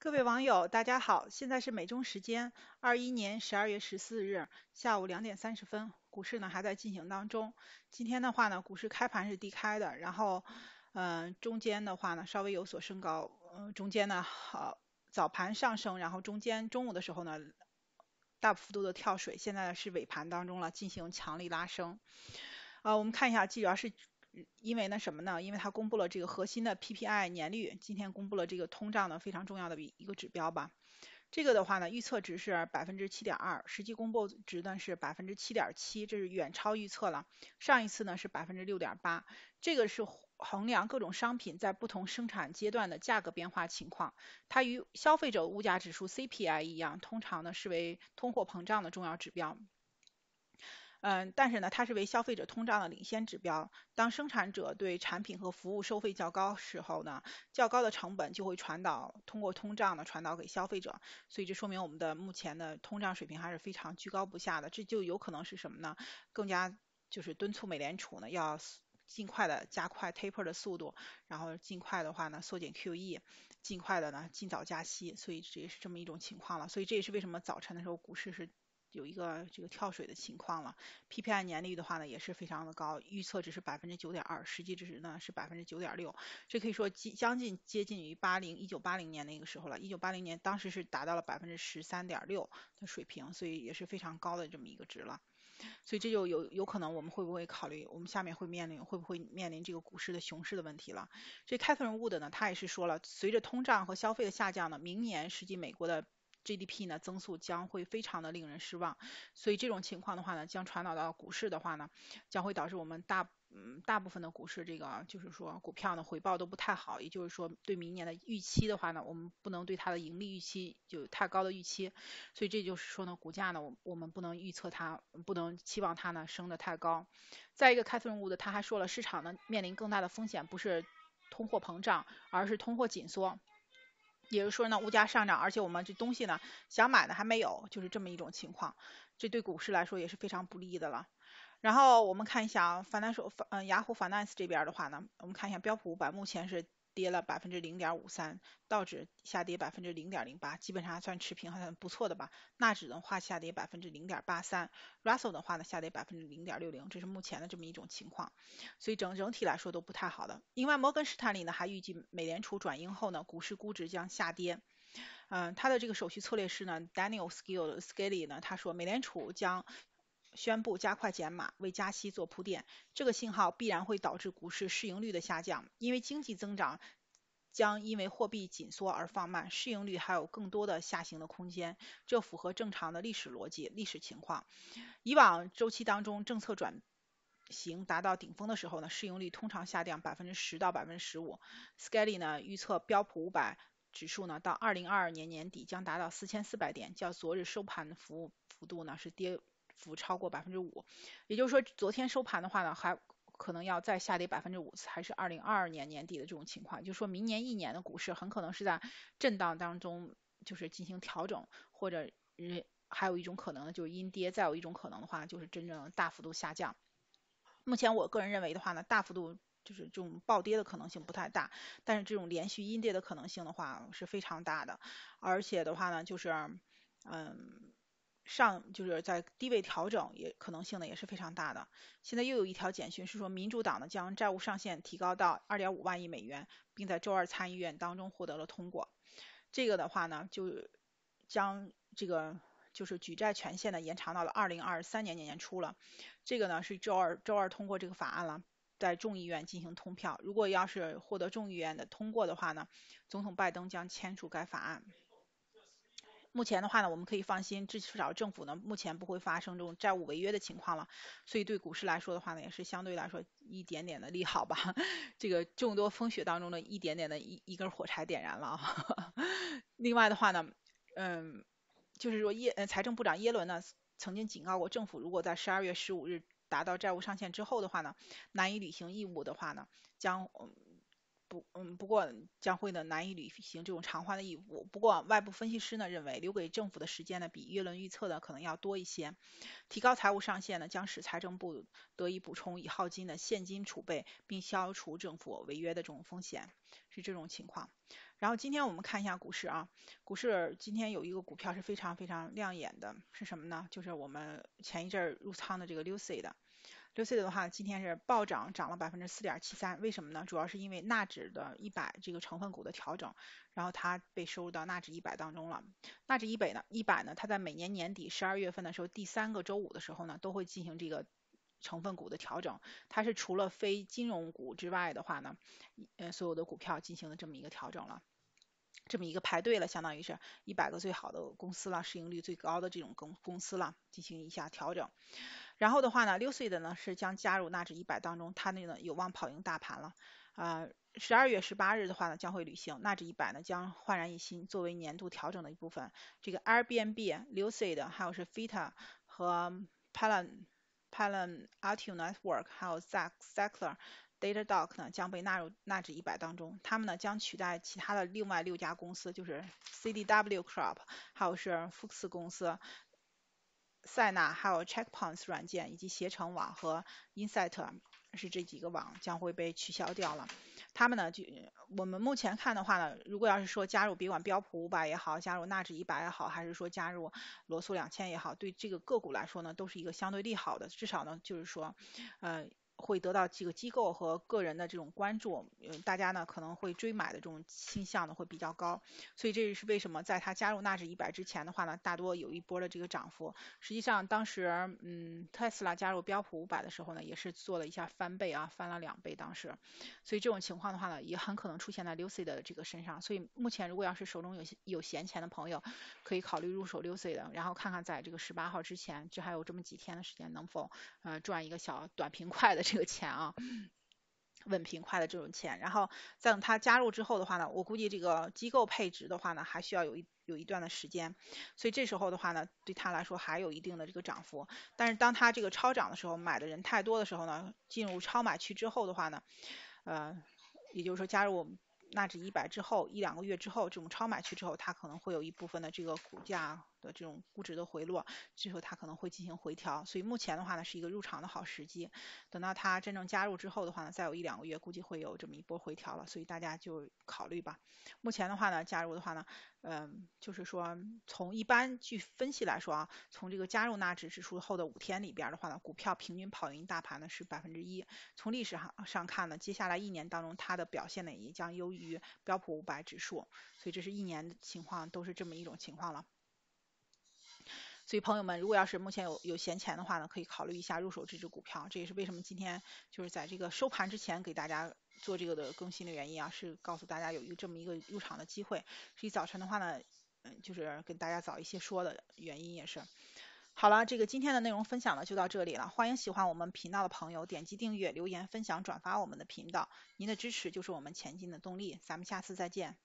各位网友，大家好！现在是美中时间二一年十二月十四日下午两点三十分，股市呢还在进行当中。今天的话呢，股市开盘是低开的，然后嗯，中间的话呢稍微有所升高，嗯，中间呢好早盘上升，然后中间中午的时候呢大幅度的跳水，现在是尾盘当中了进行强力拉升。啊，我们看一下，主要是。因为呢什么呢？因为它公布了这个核心的 PPI 年率，今天公布了这个通胀的非常重要的一个指标吧。这个的话呢预测值是百分之七点二，实际公布值呢是百分之七点七，这是远超预测了。上一次呢是百分之六点八。这个是衡量各种商品在不同生产阶段的价格变化情况，它与消费者物价指数 CPI 一样，通常呢视为通货膨胀的重要指标。嗯，但是呢，它是为消费者通胀的领先指标。当生产者对产品和服务收费较高时候呢，较高的成本就会传导，通过通胀呢传导给消费者。所以这说明我们的目前的通胀水平还是非常居高不下的。这就有可能是什么呢？更加就是敦促美联储呢要尽快的加快 taper 的速度，然后尽快的话呢缩减 QE，尽快的呢尽早加息。所以这也是这么一种情况了。所以这也是为什么早晨的时候股市是。有一个这个跳水的情况了，PPI 年率的话呢，也是非常的高，预测值是百分之九点二，实际值呢是百分之九点六，这可以说近将近接近于八零一九八零年那个时候了，一九八零年当时是达到了百分之十三点六的水平，所以也是非常高的这么一个值了，所以这就有有可能我们会不会考虑我们下面会面临会不会面临这个股市的熊市的问题了？这凯瑟人物的呢，他也是说了，随着通胀和消费的下降呢，明年实际美国的 GDP 呢增速将会非常的令人失望，所以这种情况的话呢，将传导到股市的话呢，将会导致我们大嗯大部分的股市这个就是说股票的回报都不太好，也就是说对明年的预期的话呢，我们不能对它的盈利预期有太高的预期，所以这就是说呢，股价呢我我们不能预测它，不能期望它呢升得太高。再一个，开特人物的他还说了，市场呢面临更大的风险不是通货膨胀，而是通货紧缩。也就是说呢，物价上涨，而且我们这东西呢，想买的还没有，就是这么一种情况，这对股市来说也是非常不利的了。然后我们看一下，Finance，啊嗯，雅虎 Finance 这边的话呢，我们看一下标普五百目前是。跌了百分之零点五三，道指下跌百分之零点零八，基本上还算持平，还算不错的吧。纳指的话下跌百分之零点八三，Russell 的话呢下跌百分之零点六零，这是目前的这么一种情况。所以整整体来说都不太好的。另外，摩根士丹利呢还预计美联储转鹰后呢，股市估值将下跌。嗯，他的这个首席策略师呢，Daniel Skill Skilly 呢他说，美联储将宣布加快减码，为加息做铺垫。这个信号必然会导致股市市盈率的下降，因为经济增长将因为货币紧缩而放慢，市盈率还有更多的下行的空间。这符合正常的历史逻辑、历史情况。以往周期当中，政策转型达到顶峰的时候呢，市盈率通常下降百分之十到百分之十五。s k e l l y 呢预测标普五百指数呢到二零二二年年底将达到四千四百点，较昨日收盘的幅幅度呢是跌。幅超过百分之五，也就是说，昨天收盘的话呢，还可能要再下跌百分之五，还是二零二二年年底的这种情况，就说明年一年的股市很可能是在震荡当中，就是进行调整，或者还有一种可能就是阴跌，再有一种可能的话就是真正大幅度下降。目前我个人认为的话呢，大幅度就是这种暴跌的可能性不太大，但是这种连续阴跌的可能性的话是非常大的，而且的话呢，就是嗯。上就是在低位调整也可能性呢也是非常大的。现在又有一条简讯是说，民主党呢将债务上限提高到二点五万亿美元，并在周二参议院当中获得了通过。这个的话呢，就将这个就是举债权限呢延长到了二零二三年年年初了。这个呢是周二周二通过这个法案了，在众议院进行通票。如果要是获得众议院的通过的话呢，总统拜登将签署该法案。目前的话呢，我们可以放心，至少政府呢目前不会发生这种债务违约的情况了，所以对股市来说的话呢，也是相对来说一点点的利好吧。这个众多风雪当中的一点点的一一根火柴点燃了啊。另外的话呢，嗯，就是说耶，财政部长耶伦呢曾经警告过，政府如果在十二月十五日达到债务上限之后的话呢，难以履行义务的话呢，将嗯。不，嗯，不过将会呢难以履行这种偿还的义务。不过外部分析师呢认为，留给政府的时间呢比耶伦预测的可能要多一些。提高财务上限呢将使财政部得以补充已耗尽的现金储备，并消除政府违约的这种风险，是这种情况。然后今天我们看一下股市啊，股市今天有一个股票是非常非常亮眼的，是什么呢？就是我们前一阵儿入仓的这个 l u c y 的。六岁的的话，今天是暴涨，涨了百分之四点七三。为什么呢？主要是因为纳指的一百这个成分股的调整，然后它被收入到纳指一百当中了。纳指一百呢，一百呢，它在每年年底十二月份的时候，第三个周五的时候呢，都会进行这个成分股的调整。它是除了非金融股之外的话呢，呃，所有的股票进行了这么一个调整了，这么一个排队了，相当于是一百个最好的公司了，市盈率最高的这种公公司了，进行一下调整。然后的话呢，Lucid 呢是将加入纳指一百当中，它那个有望跑赢大盘了。啊，十二月十八日的话呢将会履行，纳指一百呢将焕然一新，作为年度调整的一部分。这个 Airbnb、Lucid 还有是 Fita 和 Palen Palen a u i o Network，还有 Zack Zacker l Data Dock 呢将被纳入纳指一百当中，他们呢将取代其他的另外六家公司，就是 CDW c r o p 还有是 Fox 公司。塞纳还有 Checkpoints 软件，以及携程网和 Insight 是这几个网将会被取消掉了。他们呢就我们目前看的话呢，如果要是说加入别管标普五百也好，加入纳指一百也好，还是说加入罗素两千也好，对这个个股来说呢，都是一个相对利好的。至少呢就是说，呃。会得到几个机构和个人的这种关注，嗯，大家呢可能会追买的这种倾向呢会比较高，所以这也是为什么在它加入纳指一百之前的话呢，大多有一波的这个涨幅。实际上当时，嗯，特斯拉加入标普五百的时候呢，也是做了一下翻倍啊，翻了两倍当时。所以这种情况的话呢，也很可能出现在 Lucy 的这个身上。所以目前如果要是手中有有闲钱的朋友，可以考虑入手 Lucy 的，然后看看在这个十八号之前，这还有这么几天的时间，能否呃赚一个小短平快的。这个钱啊，稳平快的这种钱，然后再等它加入之后的话呢，我估计这个机构配置的话呢，还需要有一有一段的时间，所以这时候的话呢，对它来说还有一定的这个涨幅，但是当它这个超涨的时候，买的人太多的时候呢，进入超买区之后的话呢，呃，也就是说加入纳指一百之后一两个月之后这种超买区之后，它可能会有一部分的这个股价。的这种估值的回落，最后它可能会进行回调，所以目前的话呢是一个入场的好时机。等到它真正加入之后的话呢，再有一两个月估计会有这么一波回调了，所以大家就考虑吧。目前的话呢，加入的话呢，嗯，就是说从一般据分析来说啊，从这个加入纳指指数后的五天里边的话呢，股票平均跑赢大盘呢是百分之一。从历史上上看呢，接下来一年当中它的表现呢也将优于标普五百指数，所以这是一年情况都是这么一种情况了。所以朋友们，如果要是目前有有闲钱的话呢，可以考虑一下入手这只股票。这也是为什么今天就是在这个收盘之前给大家做这个的更新的原因啊，是告诉大家有一个这么一个入场的机会。所以早晨的话呢，嗯，就是跟大家早一些说的原因也是。好了，这个今天的内容分享呢就到这里了。欢迎喜欢我们频道的朋友点击订阅、留言、分享、转发我们的频道。您的支持就是我们前进的动力。咱们下次再见。